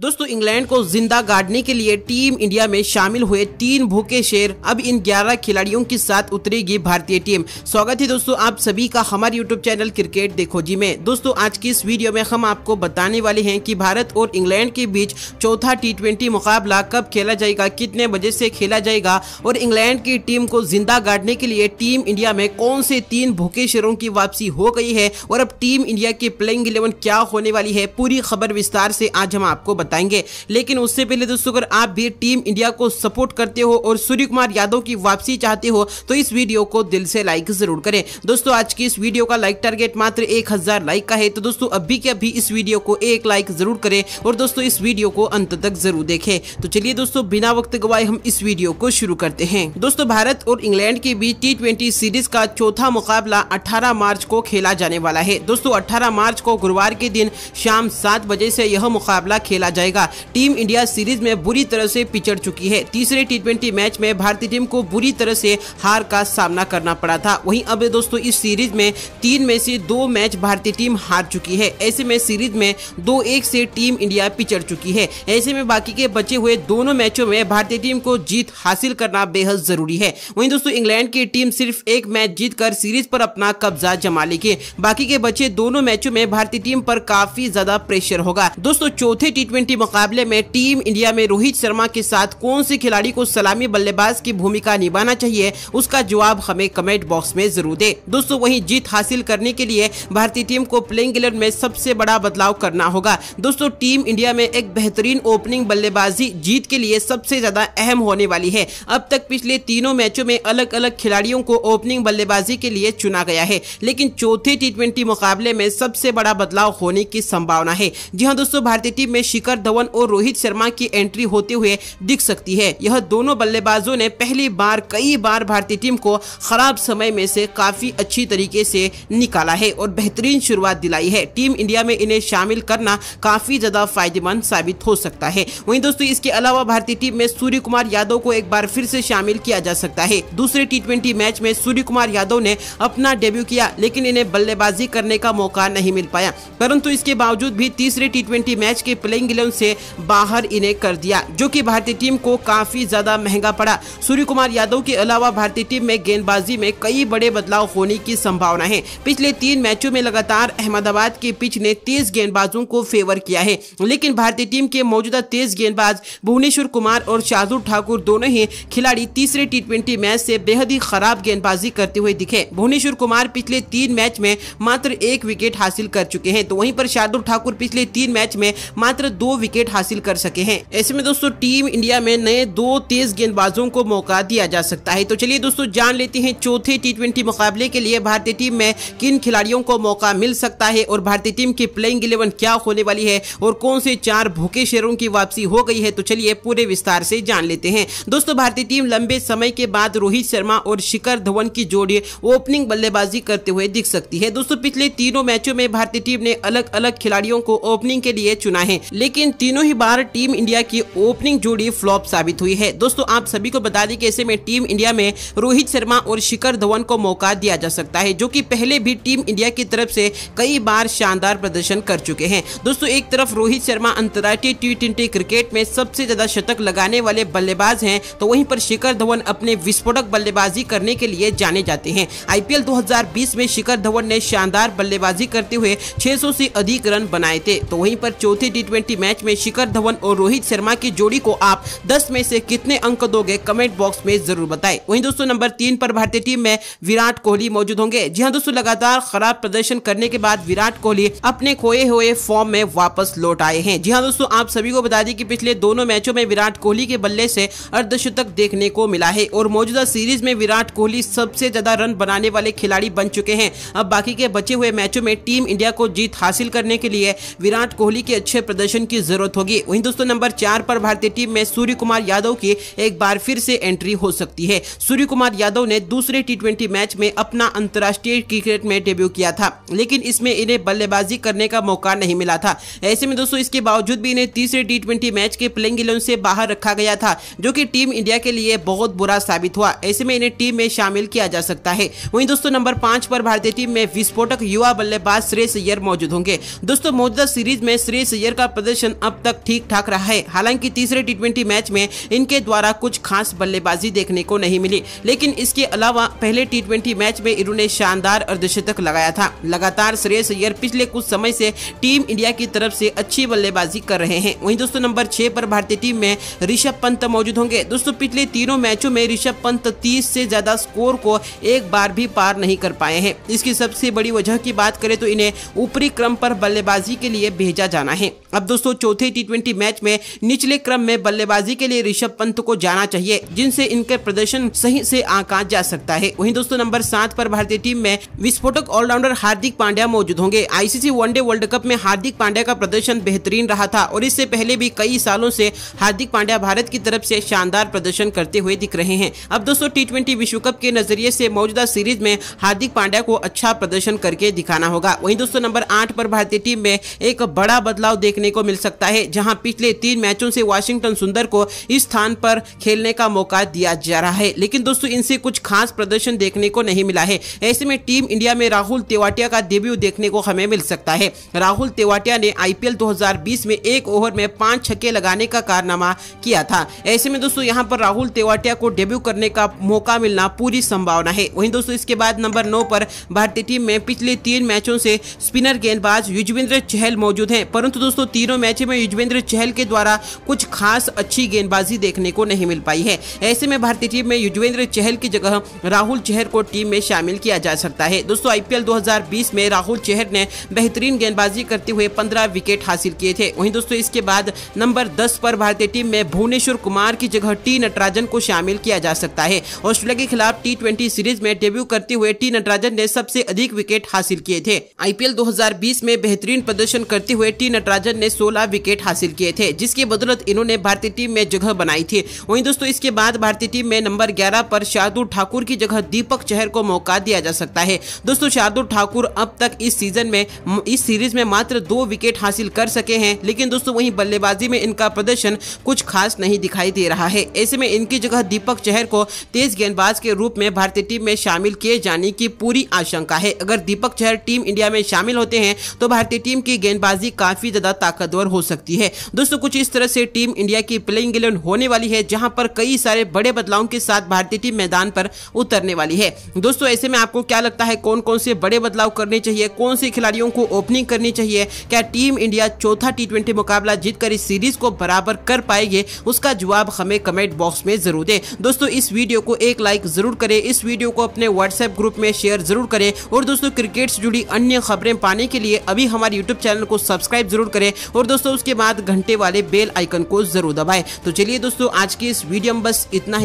दोस्तों इंग्लैंड को जिंदा गाड़ने के लिए टीम इंडिया में शामिल हुए तीन भूखे शेर अब इन 11 खिलाड़ियों के साथ उतरेगी भारतीय टीम स्वागत है दोस्तों आप सभी का हमारे यूट्यूब चैनल क्रिकेट देखो जी में दोस्तों आज की इस वीडियो में हम आपको बताने वाले हैं कि भारत और इंग्लैंड के बीच चौथा टी मुकाबला कब खेला जाएगा कितने बजे से खेला जाएगा और इंग्लैंड की टीम को जिंदा गाड़ने के लिए टीम इंडिया में कौन से तीन भूखे शेरों की वापसी हो गई है और अब टीम इंडिया की प्लेइंग इलेवन क्या होने वाली है पूरी खबर विस्तार से आज हम आपको बता बताएंगे लेकिन उससे पहले दोस्तों अगर आप भी टीम इंडिया को सपोर्ट करते हो और सूर्य कुमार यादव की वापसी चाहते हो तो इस वीडियो को दिल से लाइक जरूर करें दोस्तों आज की इस वीडियो का लाइक टारगेट मात्र एक लाइक का है तो दोस्तों अभी के अभी इस वीडियो को एक लाइक जरूर करें और दोस्तों इस वीडियो को अंत तक जरूर देखें तो चलिए दोस्तों बिना वक्त गवाए हम इस वीडियो को शुरू करते हैं दोस्तों भारत और इंग्लैंड के बीच टी सीरीज का चौथा मुकाबला अठारह मार्च को खेला जाने वाला है दोस्तों अठारह मार्च को गुरुवार के दिन शाम सात बजे से यह मुकाबला खेला जाएगा टीम इंडिया सीरीज में बुरी तरह से पिछड़ चुकी है तीसरे टी मैच में भारतीय टीम को बुरी तरह से हार का सामना करना पड़ा था वहीं अब दोस्तों इस सीरीज में तीन में से दो मैच भारतीय टीम हार चुकी है ऐसे में सीरीज में दो एक से टीम इंडिया पिछड़ चुकी है ऐसे में बाकी के बचे हुए दोनों मैचों में भारतीय टीम को जीत हासिल करना बेहद जरूरी है वहीं दोस्तों इंग्लैंड की टीम सिर्फ एक मैच जीतकर सीरीज पर अपना कब्जा जमा लेगी बाकी के बचे दोनों मैचों में भारतीय टीम पर काफी ज्यादा प्रेशर होगा दोस्तों चौथे टी ट्वेंटी मुकाबले में टीम इंडिया में रोहित शर्मा के साथ कौन से खिलाड़ी को सलामी बल्लेबाज की भूमिका निभाना चाहिए उसका जवाब हमें कमेंट बॉक्स में जरूर दे दोस्तों वही जीत हासिल करने के लिए भारतीय टीम को प्लेइंग इलेवन में सबसे बड़ा बदलाव करना होगा दोस्तों टीम इंडिया में एक बेहतरीन ओपनिंग बल्लेबाजी जीत के लिए सबसे ज्यादा अहम होने वाली है अब तक पिछले तीनों मैचों में अलग अलग खिलाड़ियों को ओपनिंग बल्लेबाजी के लिए चुना गया है लेकिन चौथे टी मुकाबले में सबसे बड़ा बदलाव होने की संभावना है जी हाँ दोस्तों भारतीय टीम में शिखर शिखर धवन और रोहित शर्मा की एंट्री होते हुए दिख सकती है यह दोनों बल्लेबाजों ने पहली बार कई बार भारतीय टीम को खराब समय में से काफी अच्छी तरीके से निकाला है और बेहतरीन शुरुआत दिलाई है टीम इंडिया में इन्हें शामिल करना काफी ज्यादा फायदेमंद साबित हो सकता है वहीं दोस्तों इसके अलावा भारतीय टीम में सूर्य कुमार यादव को एक बार फिर से शामिल किया जा सकता है दूसरे टी मैच में सूर्य कुमार यादव ने अपना डेब्यू किया लेकिन इन्हें बल्लेबाजी करने का मौका नहीं मिल पाया परंतु इसके बावजूद भी तीसरे टी मैच के प्लेइंग सम्मेलन से बाहर इन्हें कर दिया जो कि भारतीय टीम को काफी ज्यादा महंगा पड़ा सूर्य कुमार यादव के अलावा भारतीय टीम में गेंदबाजी में कई बड़े बदलाव होने की संभावना है पिछले तीन मैचों में लगातार अहमदाबाद के पिच ने तेज गेंदबाजों को फेवर किया है लेकिन भारतीय टीम के मौजूदा तेज गेंदबाज भुवनेश्वर कुमार और शार्दुल ठाकुर दोनों ही खिलाड़ी तीसरे टी मैच से बेहद ही खराब गेंदबाजी करते हुए दिखे भुवनेश्वर कुमार पिछले तीन मैच में मात्र एक विकेट हासिल कर चुके हैं तो वहीं पर शार्दुल ठाकुर पिछले तीन मैच में मात्र दो विकेट हासिल कर सके हैं ऐसे में दोस्तों टीम इंडिया में नए दो तेज गेंदबाजों को मौका दिया जा सकता है तो चलिए दोस्तों जान लेते हैं चौथे टी मुकाबले के लिए भारतीय टीम में किन खिलाड़ियों को मौका मिल सकता है और भारतीय टीम की प्लेइंग इलेवन क्या होने वाली है और कौन से चार भूखे शेरों की वापसी हो गई है तो चलिए पूरे विस्तार से जान लेते हैं दोस्तों भारतीय टीम लंबे समय के बाद रोहित शर्मा और शिखर धवन की जोड़ी ओपनिंग बल्लेबाजी करते हुए दिख सकती है दोस्तों पिछले तीनों मैचों में भारतीय टीम ने अलग अलग खिलाड़ियों को ओपनिंग के लिए चुना है लेकिन क्योंकि इन तीनों ही बार टीम इंडिया की ओपनिंग जोड़ी फ्लॉप साबित हुई है दोस्तों आप सभी को बता दें कि ऐसे में टीम इंडिया में रोहित शर्मा और शिखर धवन को मौका दिया जा सकता है जो कि पहले भी टीम इंडिया की तरफ से कई बार शानदार प्रदर्शन कर चुके हैं दोस्तों एक तरफ रोहित शर्मा अंतर्राष्ट्रीय टी क्रिकेट में सबसे ज्यादा शतक लगाने वाले बल्लेबाज हैं तो वहीं पर शिखर धवन अपने विस्फोटक बल्लेबाजी करने के लिए जाने जाते हैं आईपीएल दो में शिखर धवन ने शानदार बल्लेबाजी करते हुए छह से अधिक रन बनाए थे तो वहीं पर चौथी टी में मैच में शिखर धवन और रोहित शर्मा की जोड़ी को आप दस में से कितने अंक दोगे कमेंट बॉक्स में जरूर बताएं वहीं दोस्तों नंबर तीन पर भारतीय टीम में विराट कोहली मौजूद होंगे जी हाँ दोस्तों लगातार खराब प्रदर्शन करने के बाद विराट कोहली अपने खोए हुए फॉर्म में वापस लौट आए हैं जी हाँ दोस्तों आप सभी को बता दें की पिछले दोनों मैचों में विराट कोहली के बल्ले से अर्धशतक देखने को मिला है और मौजूदा सीरीज में विराट कोहली सबसे ज्यादा रन बनाने वाले खिलाड़ी बन चुके हैं अब बाकी के बचे हुए मैचों में टीम इंडिया को जीत हासिल करने के लिए विराट कोहली के अच्छे प्रदर्शन की की जरूरत होगी वहीं दोस्तों नंबर चार पर भारतीय टीम में सूर्य कुमार यादव की एक बार फिर से एंट्री हो सकती है सूर्य कुमार यादव ने दूसरे टी मैच में अपना अंतर्राष्ट्रीय क्रिकेट में डेब्यू किया था लेकिन इसमें इन्हें बल्लेबाजी करने का मौका नहीं मिला था ऐसे में दोस्तों इसके बावजूद भी इन्हें तीसरे टी मैच के प्लेइंग इलेवन से बाहर रखा गया था जो की टीम इंडिया के लिए बहुत बुरा साबित हुआ ऐसे में इन्हें टीम में शामिल किया जा सकता है वही दोस्तों नंबर पांच पर भारतीय टीम में विस्फोटक युवा बल्लेबाज श्रेयस मौजूद होंगे दोस्तों मौजूदा सीरीज में श्रेष्ठ का प्रदर्शन प्रदर्शन अब तक ठीक ठाक रहा है हालांकि तीसरे टी मैच में इनके द्वारा कुछ खास बल्लेबाजी देखने को नहीं मिली लेकिन इसके अलावा पहले टी मैच में इन्होंने शानदार अर्धशतक लगाया था लगातार श्रेयस अय्यर पिछले कुछ समय से टीम इंडिया की तरफ से अच्छी बल्लेबाजी कर रहे हैं वहीं दोस्तों नंबर छह पर भारतीय टीम में ऋषभ पंत मौजूद होंगे दोस्तों पिछले तीनों मैचों में ऋषभ पंत तीस से ज्यादा स्कोर को एक बार भी पार नहीं कर पाए हैं इसकी सबसे बड़ी वजह की बात करें तो इन्हें ऊपरी क्रम पर बल्लेबाजी के लिए भेजा जाना है अब दोस्तों चौथे टी मैच में निचले क्रम में बल्लेबाजी के लिए ऋषभ पंत को जाना चाहिए जिनसे इनके प्रदर्शन सही से आका जा सकता है वहीं दोस्तों नंबर सात पर भारतीय टीम में विस्फोटक ऑलराउंडर हार्दिक पांड्या मौजूद होंगे आईसीसी वनडे वर्ल्ड कप में हार्दिक पांड्या का प्रदर्शन बेहतरीन रहा था और इससे पहले भी कई सालों से हार्दिक पांड्या भारत की तरफ से शानदार प्रदर्शन करते हुए दिख रहे हैं अब दोस्तों टी विश्व कप के नजरिए से मौजूदा सीरीज में हार्दिक पांड्या को अच्छा प्रदर्शन करके दिखाना होगा वही दोस्तों नंबर आठ पर भारतीय टीम में एक बड़ा बदलाव देखने को मिल सकता है जहां पिछले तीन मैचों से वाशिंगटन सुंदर को इस स्थान पर खेलने का मौका दिया जा रहा है लेकिन दोस्तों इनसे कुछ खास प्रदर्शन देखने को नहीं मिला है ऐसे में टीम इंडिया में राहुल तेवाटिया का डेब्यू देखने को हमें मिल सकता है राहुल तेवाटिया ने आई 2020 में एक ओवर में पांच छक्के लगाने का कारनामा किया था ऐसे में दोस्तों यहाँ पर राहुल तेवाटिया को डेब्यू करने का मौका मिलना पूरी संभावना है वहीं दोस्तों इसके बाद नंबर नौ पर भारतीय टीम में पिछले तीन मैचों से स्पिनर गेंदबाज युजवेंद्र चहल मौजूद हैं परंतु दोस्तों तीनों मैच मैच में युजवेंद्र चहल के द्वारा कुछ खास अच्छी गेंदबाजी देखने को नहीं मिल पाई है ऐसे में भारतीय टीम में युजवेंद्र चहल की जगह राहुल चहर को टीम में शामिल किया जा सकता है दोस्तों आईपीएल 2020 में राहुल चेहर ने बेहतरीन गेंदबाजी करते हुए 15 विकेट हासिल किए थे वहीं दोस्तों इसके बाद नंबर 10 पर भारतीय टीम में भुवनेश्वर कुमार की जगह टी नटराजन को शामिल किया जा सकता है ऑस्ट्रेलिया के खिलाफ टी सीरीज में डेब्यू करते हुए टी नटराजन ने सबसे अधिक विकेट हासिल किए थे आईपीएल 2020 में बेहतरीन प्रदर्शन करते हुए टी नटराजन ने सोलह सोलह विकेट हासिल किए थे जिसकी बदौलत इन्होंने भारतीय टीम में जगह बनाई थी वहीं दोस्तों इसके बाद भारतीय टीम में नंबर ग्यारह पर शार्दुल ठाकुर की जगह दीपक चहर को मौका दिया जा सकता है दोस्तों शार्दुल ठाकुर अब तक इस सीजन में इस सीरीज में मात्र दो विकेट हासिल कर सके हैं लेकिन दोस्तों वहीं बल्लेबाजी में इनका प्रदर्शन कुछ खास नहीं दिखाई दे रहा है ऐसे में इनकी जगह दीपक चहर को तेज गेंदबाज के रूप में भारतीय टीम में शामिल किए जाने की पूरी आशंका है अगर दीपक चहर टीम इंडिया में शामिल होते हैं तो भारतीय टीम की गेंदबाजी काफी ज्यादा ताकतवर हो सकती है दोस्तों कुछ इस तरह से टीम इंडिया की प्लेइंग इलेवन होने वाली है जहां पर कई सारे बड़े बदलाव के साथ भारतीय टीम मैदान पर उतरने वाली है दोस्तों ऐसे में आपको क्या लगता है कौन कौन से बड़े बदलाव करने चाहिए कौन से खिलाड़ियों को ओपनिंग करनी चाहिए क्या टीम इंडिया चौथा टी मुकाबला जीतकर इस सीरीज को बराबर कर पाएगी उसका जवाब हमें कमेंट बॉक्स में जरूर दे दोस्तों इस वीडियो को एक लाइक जरूर करें इस वीडियो को अपने व्हाट्सएप ग्रुप में शेयर जरूर करें और दोस्तों क्रिकेट से जुड़ी अन्य खबरें पाने के लिए अभी हमारे यूट्यूब चैनल को सब्सक्राइब जरूर करें और दोस्तों दोस्तों उसके बाद घंटे वाले बेल आइकन को जरूर दबाएं तो चलिए दोस्तों आज की इस वीडियो में बस इतना ही